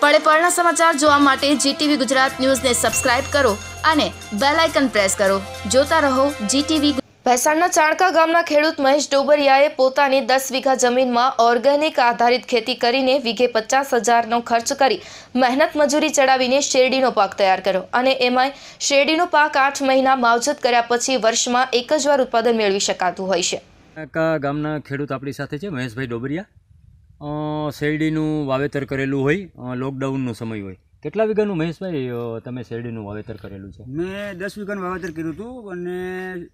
પળે પળના સમાચાર જોવા માટે જીટીવી ગુજરાત ન્યૂઝને સબસ્ક્રાઇબ કરો અને બેલ આઇકન પ્રેસ કરો જોતા રહો જીટીવી ભેસાણના ચાણકા ગામના ખેડૂત મહેશ ડોબરિયાએ પોતાની દસ વીઘા જમીનમાં ઓર્ગેનિક આધારિત ખેતી કરીને વીઘે પચાસ હજારનો ખર્ચ કરી મહેનત મજૂરી ચડાવીને શેરડીનો પાક તૈયાર કર્યો અને એમાં શેરડીનો પાક આઠ મહિના માવજત કર્યા પછી વર્ષમાં એક જ વાર ઉત્પાદન મેળવી શકાતું હોય છે ગામના ખેડૂત આપણી સાથે છે મહેશભાઈ ડોબરિયા શેરડીનું વાવેતર કરેલું હોય લોકડાઉનનો સમય હોય કેટલા વીઘાનું મહેશભાઈ તમે શેરડીનું વાવેતર કરેલું છે મેં દસ વીઘાનું વાવેતર કર્યું હતું અને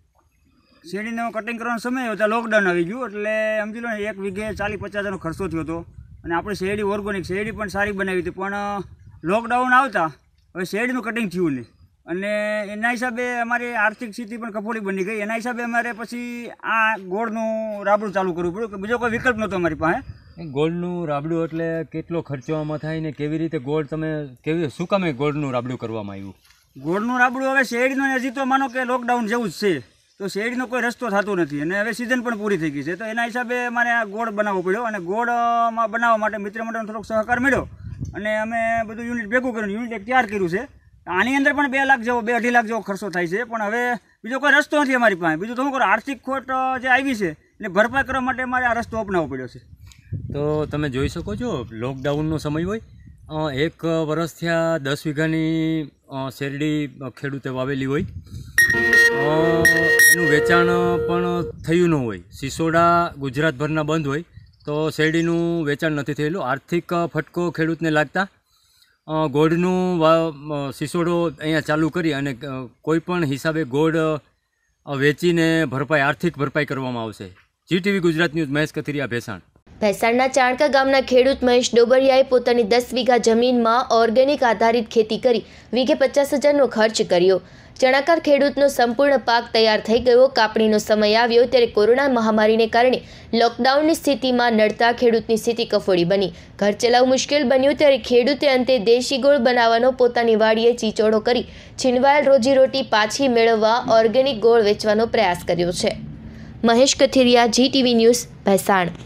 શેરડીનો કટિંગ કરવાનો સમય હતો લોકડાઉન આવી ગયું એટલે સમજી લો ને એક વીઘે ચાલીસ પચાસ હજારનો ખર્ચો થયો હતો અને આપણે શેરડી ઓર્ગોનિક શેરડી પણ સારી બનાવી હતી પણ લોકડાઉન આવતા હવે શેરડીનું કટિંગ થયું નહીં અને એના હિસાબે અમારી આર્થિક સ્થિતિ પણ કફોડી બની ગઈ એના હિસાબે અમારે પછી આ ગોળનું રાબડું ચાલુ કરવું પડ્યું કે બીજો કોઈ વિકલ્પ નહોતો અમારી પાસે ગોળનું રાબડું એટલે કેટલો ખર્ચો આમાં થાય ને કેવી રીતે ગોળ તમે કેવી શું કામે ગોળનું રાબડું કરવામાં આવ્યું ગોળનું રાબડું હવે શેરડીનો હજી તો માનો કે લોકડાઉન જેવું જ છે તો શેરડીનો કોઈ રસ્તો થતો નથી અને હવે સિઝન પણ પૂરી થઈ ગઈ છે તો એના હિસાબે મારે આ ગોળ બનાવવો પડ્યો અને ગોળમાં બનાવવા માટે મિત્ર મંડળનો થોડોક સહકાર મળ્યો અને અમે બધું યુનિટ ભેગું કર્યું યુનિટ એક તૈયાર કર્યું છે આની અંદર પણ બે લાખ જેવો બે અઢી લાખ જેવો ખર્ચો થાય છે પણ હવે બીજો કોઈ રસ્તો નથી અમારી પાસે બીજું તો હું કરું આર્થિક ખોટ જે આવી છે એને ભરપાઈ કરવા માટે મારે આ રસ્તો અપનાવવો પડ્યો છે તો તમે જોઈ શકો છો લોકડાઉનનો સમય હોય એક વરસ થયા દસ વીઘાની શેરડી ખેડૂતે વાવેલી હોય એનું વેચાણ પણ થયું ન હોય સિસોડા ગુજરાતભરના બંધ હોય તો શેરડીનું વેચાણ નથી થયેલું આર્થિક ફટકો ખેડૂતને લાગતા ગોળનું સિસોડો અહીંયા ચાલુ કરી અને કોઈપણ હિસાબે ગોળ વેચીને ભરપાઈ આર્થિક ભરપાઈ કરવામાં આવશે G TV Gujarat news Mahesh Kathiriya Bhesan ભેસાણના ચાણકા ગામના ખેડૂત મહેશ ડોબરિયાએ પોતાની દસ વીઘા જમીનમાં ઓર્ગેનિક આધારિત ખેતી કરી વીઘે પચાસ હજારનો ખર્ચ કર્યો ચણાકાર ખેડૂતનો સંપૂર્ણ પાક તૈયાર થઈ ગયો કાપણીનો સમય આવ્યો ત્યારે કોરોના મહામારીને કારણે લોકડાઉનની સ્થિતિમાં નડતા ખેડૂતની સ્થિતિ કફોડી બની ઘર ચલાવ મુશ્કેલ બન્યું ત્યારે ખેડૂતે અંતે દેશી ગોળ બનાવવાનો પોતાની વાડીએ ચીચોડો કરી છીનવાયેલ રોજીરોટી પાછી મેળવવા ઓર્ગેનિક ગોળ વેચવાનો પ્રયાસ કર્યો છે મહેશ કથિરિયા જીટીવી ન્યૂઝ ભેસાણ